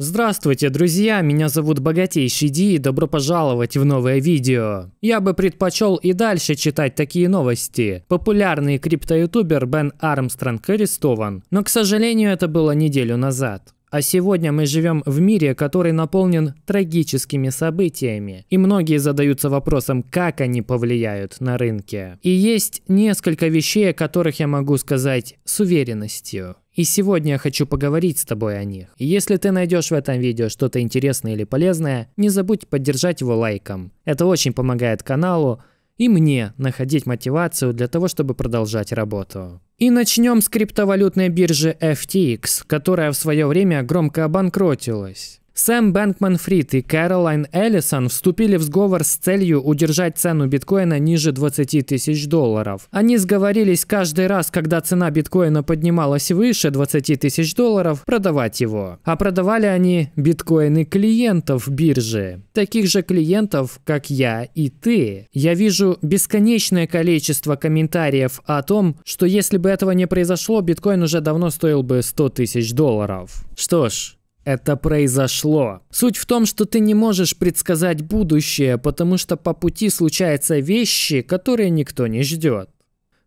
Здравствуйте, друзья, меня зовут Богатейший Ди и добро пожаловать в новое видео. Я бы предпочел и дальше читать такие новости. Популярный криптоютубер Бен Армстронг арестован, но, к сожалению, это было неделю назад. А сегодня мы живем в мире, который наполнен трагическими событиями, и многие задаются вопросом, как они повлияют на рынки. И есть несколько вещей, о которых я могу сказать с уверенностью. И сегодня я хочу поговорить с тобой о них. И если ты найдешь в этом видео что-то интересное или полезное, не забудь поддержать его лайком. Это очень помогает каналу и мне находить мотивацию для того, чтобы продолжать работу. И начнем с криптовалютной биржи FTX, которая в свое время громко обанкротилась. Сэм Бэнкман-Фрид и Кэролайн Эллисон вступили в сговор с целью удержать цену биткоина ниже 20 тысяч долларов. Они сговорились каждый раз, когда цена биткоина поднималась выше 20 тысяч долларов, продавать его. А продавали они биткоины клиентов биржи. Таких же клиентов, как я и ты. Я вижу бесконечное количество комментариев о том, что если бы этого не произошло, биткоин уже давно стоил бы 100 тысяч долларов. Что ж, это произошло. Суть в том, что ты не можешь предсказать будущее, потому что по пути случаются вещи, которые никто не ждет.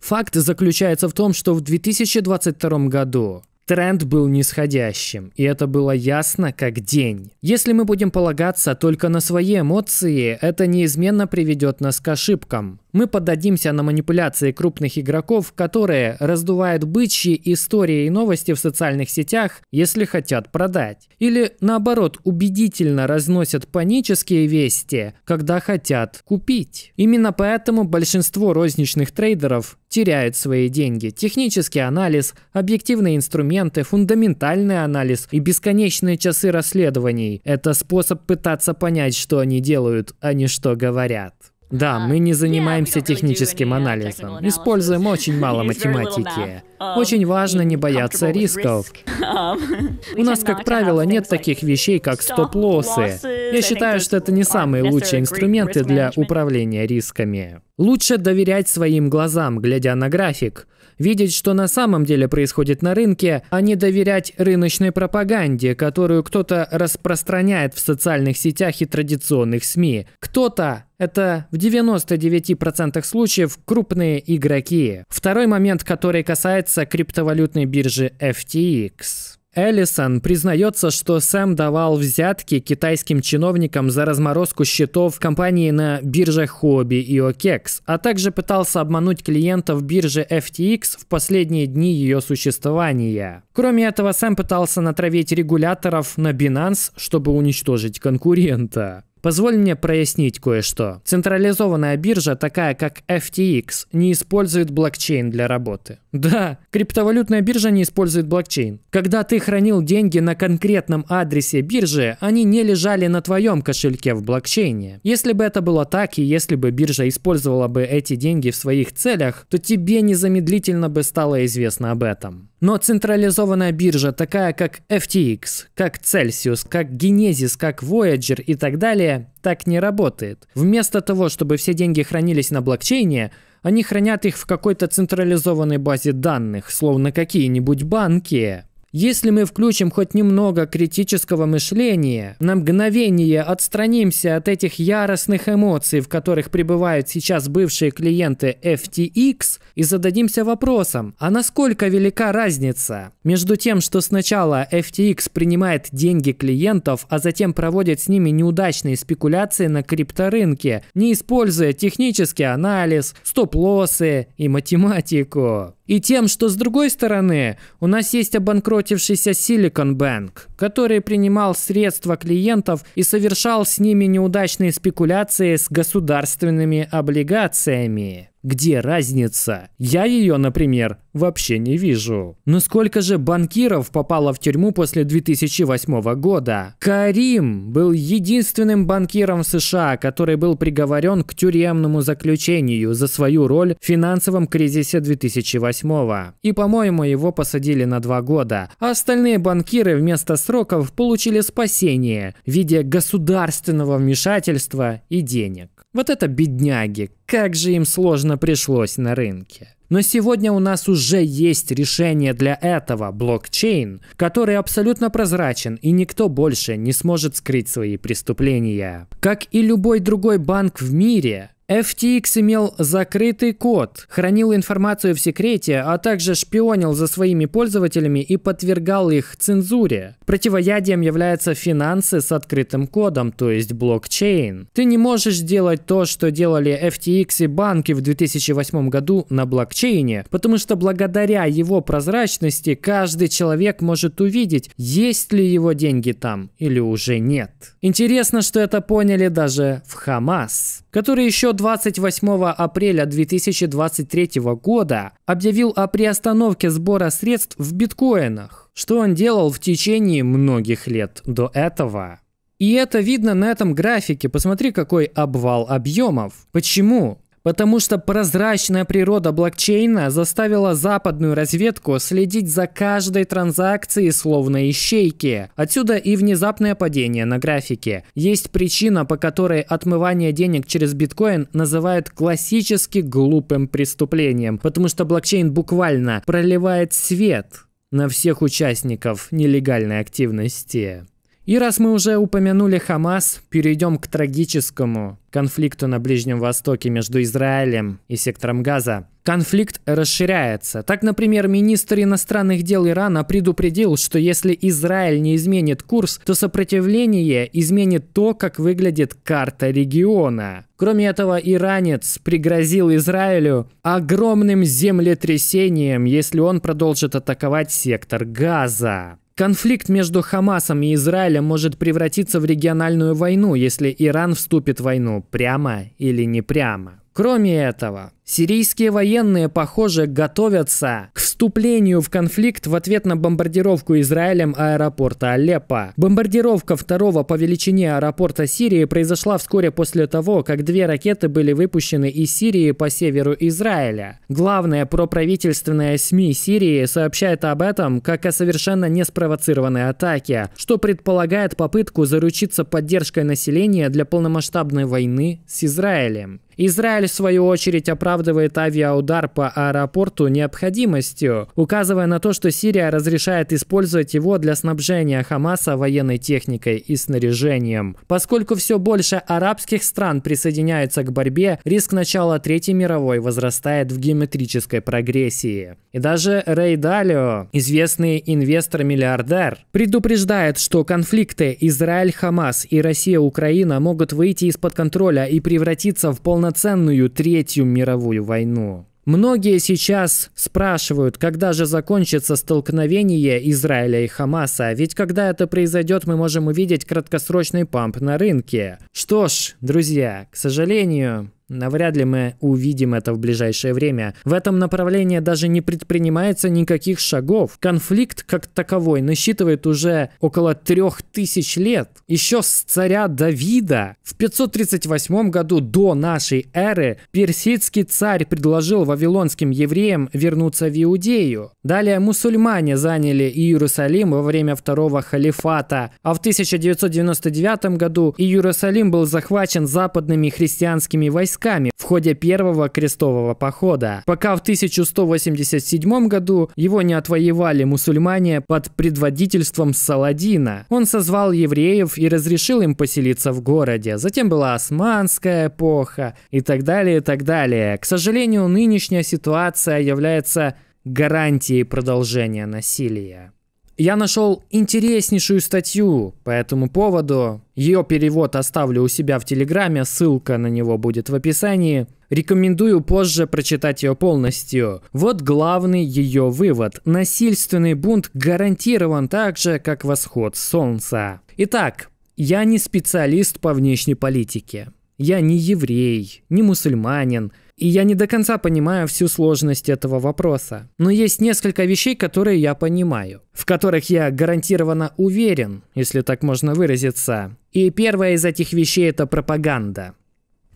Факт заключается в том, что в 2022 году тренд был нисходящим, и это было ясно как день. Если мы будем полагаться только на свои эмоции, это неизменно приведет нас к ошибкам. Мы поддадимся на манипуляции крупных игроков, которые раздувают бычьи истории и новости в социальных сетях, если хотят продать. Или наоборот, убедительно разносят панические вести, когда хотят купить. Именно поэтому большинство розничных трейдеров теряют свои деньги. Технический анализ, объективные инструменты, фундаментальный анализ и бесконечные часы расследований – это способ пытаться понять, что они делают, а не что говорят. Да, а, мы не занимаемся техническим анализом. Используем очень мало математики. Um, очень важно не бояться рисков. Um, У нас, как правило, нет таких вещей, как стоп-лоссы. Я считаю, что это не самые лучшие инструменты для управления рисками. Лучше доверять своим глазам, глядя на график видеть, что на самом деле происходит на рынке, а не доверять рыночной пропаганде, которую кто-то распространяет в социальных сетях и традиционных СМИ. Кто-то это в 99% случаев крупные игроки. Второй момент, который касается криптовалютной биржи FTX. Эллисон признается, что сам давал взятки китайским чиновникам за разморозку счетов компании на бирже Хобби и OKEX, а также пытался обмануть клиентов биржи FTX в последние дни ее существования. Кроме этого, сам пытался натравить регуляторов на Binance, чтобы уничтожить конкурента. Позволь мне прояснить кое-что. Централизованная биржа, такая как FTX, не использует блокчейн для работы. Да, криптовалютная биржа не использует блокчейн. Когда ты хранил деньги на конкретном адресе биржи, они не лежали на твоем кошельке в блокчейне. Если бы это было так, и если бы биржа использовала бы эти деньги в своих целях, то тебе незамедлительно бы стало известно об этом. Но централизованная биржа, такая как FTX, как Celsius, как Genesis, как Voyager и так далее, так не работает. Вместо того, чтобы все деньги хранились на блокчейне, они хранят их в какой-то централизованной базе данных, словно какие-нибудь банки. Если мы включим хоть немного критического мышления, на мгновение отстранимся от этих яростных эмоций, в которых пребывают сейчас бывшие клиенты FTX, и зададимся вопросом, а насколько велика разница между тем, что сначала FTX принимает деньги клиентов, а затем проводит с ними неудачные спекуляции на крипторынке, не используя технический анализ, стоп-лоссы и математику. И тем, что с другой стороны, у нас есть обанкротившийся Silicon Bank, который принимал средства клиентов и совершал с ними неудачные спекуляции с государственными облигациями. Где разница? Я ее, например, вообще не вижу. Но ну сколько же банкиров попало в тюрьму после 2008 года? Карим был единственным банкиром в США, который был приговорен к тюремному заключению за свою роль в финансовом кризисе 2008. И, по-моему, его посадили на два года. А остальные банкиры вместо сроков получили спасение в виде государственного вмешательства и денег. Вот это бедняги, как же им сложно пришлось на рынке. Но сегодня у нас уже есть решение для этого – блокчейн, который абсолютно прозрачен и никто больше не сможет скрыть свои преступления. Как и любой другой банк в мире, FTX имел закрытый код, хранил информацию в секрете, а также шпионил за своими пользователями и подвергал их цензуре. Противоядием являются финансы с открытым кодом, то есть блокчейн. Ты не можешь делать то, что делали FTX и банки в 2008 году на блокчейне, потому что благодаря его прозрачности каждый человек может увидеть, есть ли его деньги там или уже нет. Интересно, что это поняли даже в Хамас который еще 28 апреля 2023 года объявил о приостановке сбора средств в биткоинах, что он делал в течение многих лет до этого. И это видно на этом графике. Посмотри, какой обвал объемов. Почему? Потому что прозрачная природа блокчейна заставила западную разведку следить за каждой транзакцией словно ищейки. Отсюда и внезапное падение на графике. Есть причина, по которой отмывание денег через биткоин называют классически глупым преступлением. Потому что блокчейн буквально проливает свет на всех участников нелегальной активности. И раз мы уже упомянули Хамас, перейдем к трагическому конфликту на Ближнем Востоке между Израилем и сектором Газа. Конфликт расширяется. Так, например, министр иностранных дел Ирана предупредил, что если Израиль не изменит курс, то сопротивление изменит то, как выглядит карта региона. Кроме этого, иранец пригрозил Израилю огромным землетрясением, если он продолжит атаковать сектор Газа. Конфликт между Хамасом и Израилем может превратиться в региональную войну, если Иран вступит в войну прямо или не прямо. Кроме этого, Сирийские военные, похоже, готовятся к вступлению в конфликт в ответ на бомбардировку Израилем аэропорта Алеппо. Бомбардировка второго по величине аэропорта Сирии произошла вскоре после того, как две ракеты были выпущены из Сирии по северу Израиля. Главная проправительственная СМИ Сирии сообщает об этом как о совершенно неспровоцированной атаке, что предполагает попытку заручиться поддержкой населения для полномасштабной войны с Израилем. Израиль, в свою очередь, оправдывает оправдывает авиаудар по аэропорту необходимостью, указывая на то, что Сирия разрешает использовать его для снабжения Хамаса военной техникой и снаряжением. Поскольку все больше арабских стран присоединяются к борьбе, риск начала Третьей мировой возрастает в геометрической прогрессии. И даже Рей Далио, известный инвестор-миллиардер, предупреждает, что конфликты Израиль-Хамас и Россия-Украина могут выйти из-под контроля и превратиться в полноценную Третью мировую мировую войну. Многие сейчас спрашивают, когда же закончится столкновение Израиля и Хамаса, ведь когда это произойдет, мы можем увидеть краткосрочный памп на рынке. Что ж, друзья, к сожалению, Навряд ли мы увидим это в ближайшее время. В этом направлении даже не предпринимается никаких шагов. Конфликт как таковой насчитывает уже около трех тысяч лет. Еще с царя Давида в 538 году до нашей эры персидский царь предложил вавилонским евреям вернуться в Иудею. Далее мусульмане заняли Иерусалим во время второго халифата, а в 1999 году Иерусалим был захвачен западными христианскими войсками войсками в ходе первого крестового похода, пока в 1187 году его не отвоевали мусульмане под предводительством Саладина. Он созвал евреев и разрешил им поселиться в городе. Затем была османская эпоха и так далее, и так далее. К сожалению, нынешняя ситуация является гарантией продолжения насилия. Я нашел интереснейшую статью по этому поводу. Ее перевод оставлю у себя в Телеграме, ссылка на него будет в описании. Рекомендую позже прочитать ее полностью. Вот главный ее вывод. Насильственный бунт гарантирован так же, как восход солнца. Итак, я не специалист по внешней политике. Я не еврей, не мусульманин – и я не до конца понимаю всю сложность этого вопроса. Но есть несколько вещей, которые я понимаю, в которых я гарантированно уверен, если так можно выразиться. И первая из этих вещей – это пропаганда.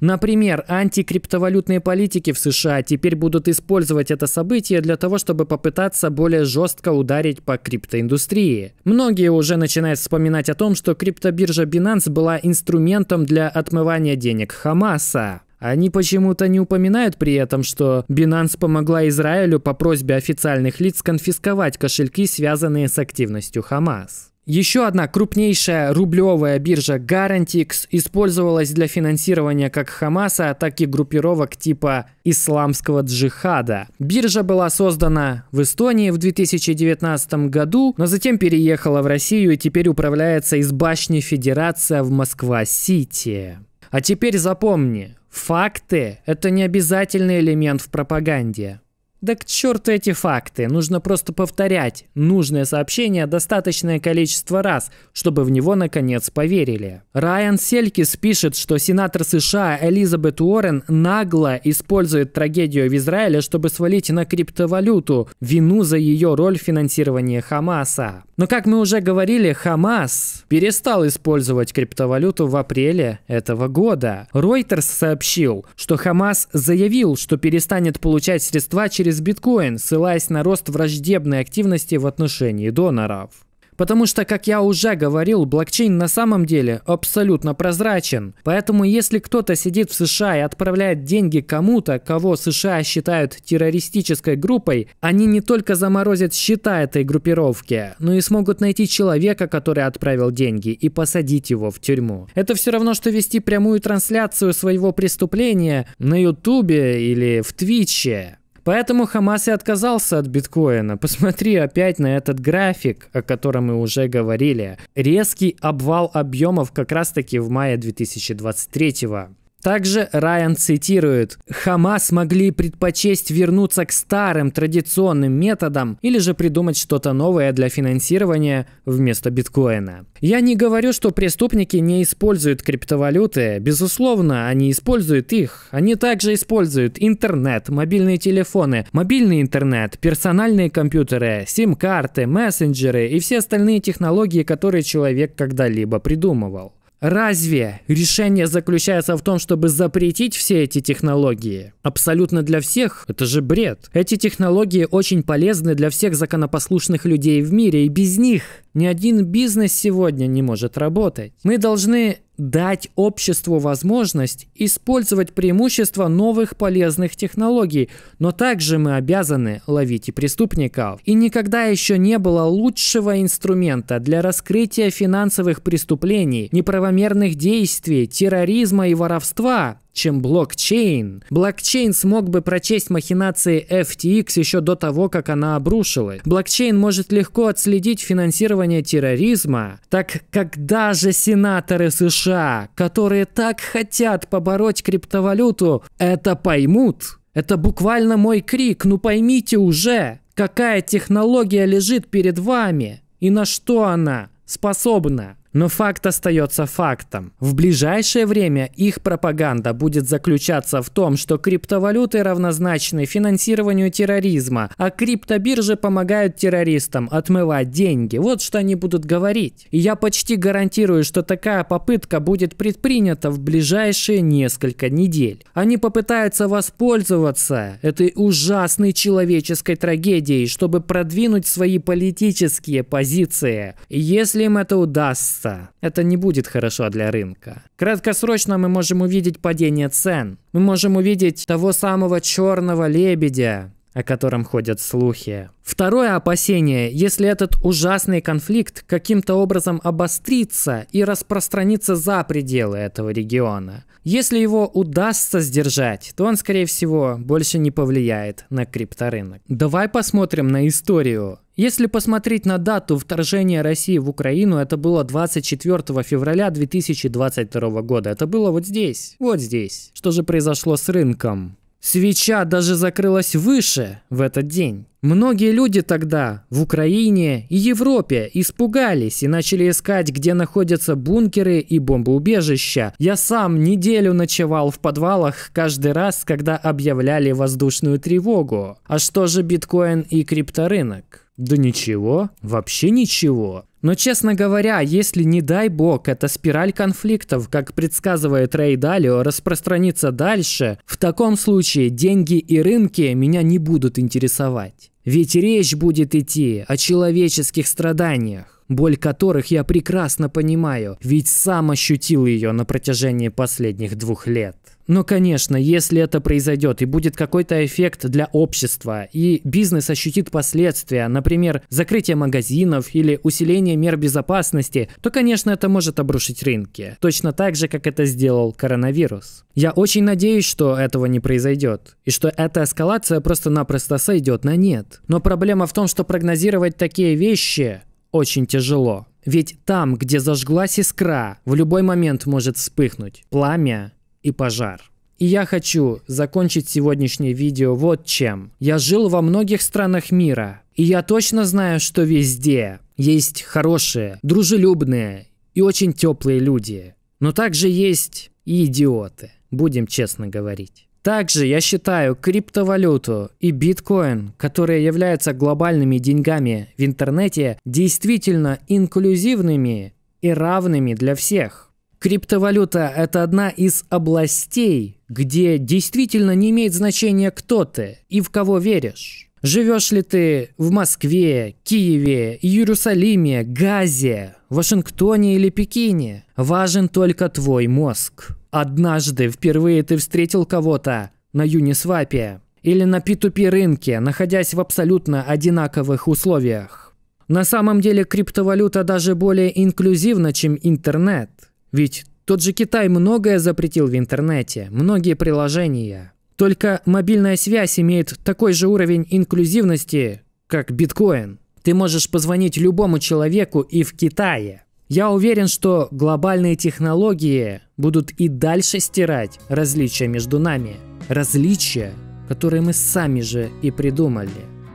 Например, антикриптовалютные политики в США теперь будут использовать это событие для того, чтобы попытаться более жестко ударить по криптоиндустрии. Многие уже начинают вспоминать о том, что криптобиржа Binance была инструментом для отмывания денег Хамаса. Они почему-то не упоминают при этом, что Binance помогла Израилю по просьбе официальных лиц конфисковать кошельки, связанные с активностью Хамас. Еще одна крупнейшая рублевая биржа Garantix использовалась для финансирования как Хамаса, так и группировок типа исламского джихада. Биржа была создана в Эстонии в 2019 году, но затем переехала в Россию и теперь управляется из башни Федерация в Москва-Сити. А теперь запомни, Факты – это не обязательный элемент в пропаганде. Да к черту эти факты, нужно просто повторять нужное сообщение достаточное количество раз, чтобы в него наконец поверили. Райан Селькис пишет, что сенатор США Элизабет Уоррен нагло использует трагедию в Израиле, чтобы свалить на криптовалюту вину за ее роль в финансировании Хамаса. Но как мы уже говорили, Хамас перестал использовать криптовалюту в апреле этого года. Reuters сообщил, что Хамас заявил, что перестанет получать средства через сервис биткоин, ссылаясь на рост враждебной активности в отношении доноров. Потому что, как я уже говорил, блокчейн на самом деле абсолютно прозрачен. Поэтому если кто-то сидит в США и отправляет деньги кому-то, кого США считают террористической группой, они не только заморозят счета этой группировки, но и смогут найти человека, который отправил деньги, и посадить его в тюрьму. Это все равно, что вести прямую трансляцию своего преступления на Ютубе или в Твиче. Поэтому Хамас и отказался от биткоина. Посмотри опять на этот график, о котором мы уже говорили. Резкий обвал объемов как раз-таки в мае 2023 года. Также Райан цитирует, «Хамас могли предпочесть вернуться к старым традиционным методам или же придумать что-то новое для финансирования вместо биткоина». Я не говорю, что преступники не используют криптовалюты. Безусловно, они используют их. Они также используют интернет, мобильные телефоны, мобильный интернет, персональные компьютеры, сим-карты, мессенджеры и все остальные технологии, которые человек когда-либо придумывал. Разве решение заключается в том, чтобы запретить все эти технологии? Абсолютно для всех? Это же бред. Эти технологии очень полезны для всех законопослушных людей в мире, и без них ни один бизнес сегодня не может работать. Мы должны дать обществу возможность использовать преимущества новых полезных технологий, но также мы обязаны ловить и преступников. И никогда еще не было лучшего инструмента для раскрытия финансовых преступлений, неправомерных действий, терроризма и воровства, чем блокчейн. Блокчейн смог бы прочесть махинации FTX еще до того, как она обрушилась. Блокчейн может легко отследить финансирование терроризма. Так когда же сенаторы США, которые так хотят побороть криптовалюту, это поймут? Это буквально мой крик, ну поймите уже, какая технология лежит перед вами и на что она способна. Но факт остается фактом. В ближайшее время их пропаганда будет заключаться в том, что криптовалюты равнозначны финансированию терроризма, а криптобиржи помогают террористам отмывать деньги. Вот что они будут говорить. И я почти гарантирую, что такая попытка будет предпринята в ближайшие несколько недель. Они попытаются воспользоваться этой ужасной человеческой трагедией, чтобы продвинуть свои политические позиции. И если им это удастся, конца. Это не будет хорошо для рынка. Краткосрочно мы можем увидеть падение цен. Мы можем увидеть того самого черного лебедя, о котором ходят слухи. Второе опасение, если этот ужасный конфликт каким-то образом обострится и распространится за пределы этого региона. Если его удастся сдержать, то он, скорее всего, больше не повлияет на крипторынок. Давай посмотрим на историю. Если посмотреть на дату вторжения России в Украину, это было 24 февраля 2022 года. Это было вот здесь, вот здесь. Что же произошло с рынком? Свеча даже закрылась выше в этот день. Многие люди тогда в Украине и Европе испугались и начали искать, где находятся бункеры и бомбоубежища. Я сам неделю ночевал в подвалах каждый раз, когда объявляли воздушную тревогу. А что же биткоин и крипторынок? Да ничего, вообще ничего. Но, честно говоря, если, не дай бог, эта спираль конфликтов, как предсказывает Рэй Далио, распространится дальше, в таком случае деньги и рынки меня не будут интересовать. Ведь речь будет идти о человеческих страданиях, боль которых я прекрасно понимаю, ведь сам ощутил ее на протяжении последних двух лет. Но, конечно, если это произойдет и будет какой-то эффект для общества, и бизнес ощутит последствия, например, закрытие магазинов или усиление мер безопасности, то, конечно, это может обрушить рынки, точно так же, как это сделал коронавирус. Я очень надеюсь, что этого не произойдет, и что эта эскалация просто-напросто сойдет на нет. Но проблема в том, что прогнозировать такие вещи очень тяжело. Ведь там, где зажглась искра, в любой момент может вспыхнуть пламя и пожар. И я хочу закончить сегодняшнее видео вот чем. Я жил во многих странах мира, и я точно знаю, что везде есть хорошие, дружелюбные и очень теплые люди. Но также есть и идиоты, будем честно говорить. Также я считаю криптовалюту и биткоин, которые являются глобальными деньгами в интернете, действительно инклюзивными и равными для всех. Криптовалюта – это одна из областей, где действительно не имеет значения, кто ты и в кого веришь. Живешь ли ты в Москве, Киеве, Иерусалиме, Газе, Вашингтоне или Пекине? Важен только твой мозг. Однажды впервые ты встретил кого-то на Юнисвапе или на P2P рынке, находясь в абсолютно одинаковых условиях. На самом деле криптовалюта даже более инклюзивна, чем интернет – ведь тот же Китай многое запретил в интернете, многие приложения. Только мобильная связь имеет такой же уровень инклюзивности, как биткоин. Ты можешь позвонить любому человеку и в Китае. Я уверен, что глобальные технологии будут и дальше стирать различия между нами. Различия, которые мы сами же и придумали.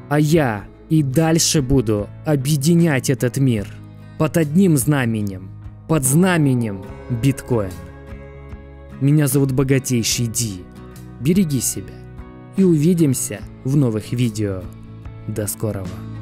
А я и дальше буду объединять этот мир под одним знаменем под знаменем биткоин. Меня зовут Богатейший Ди. Береги себя и увидимся в новых видео. До скорого!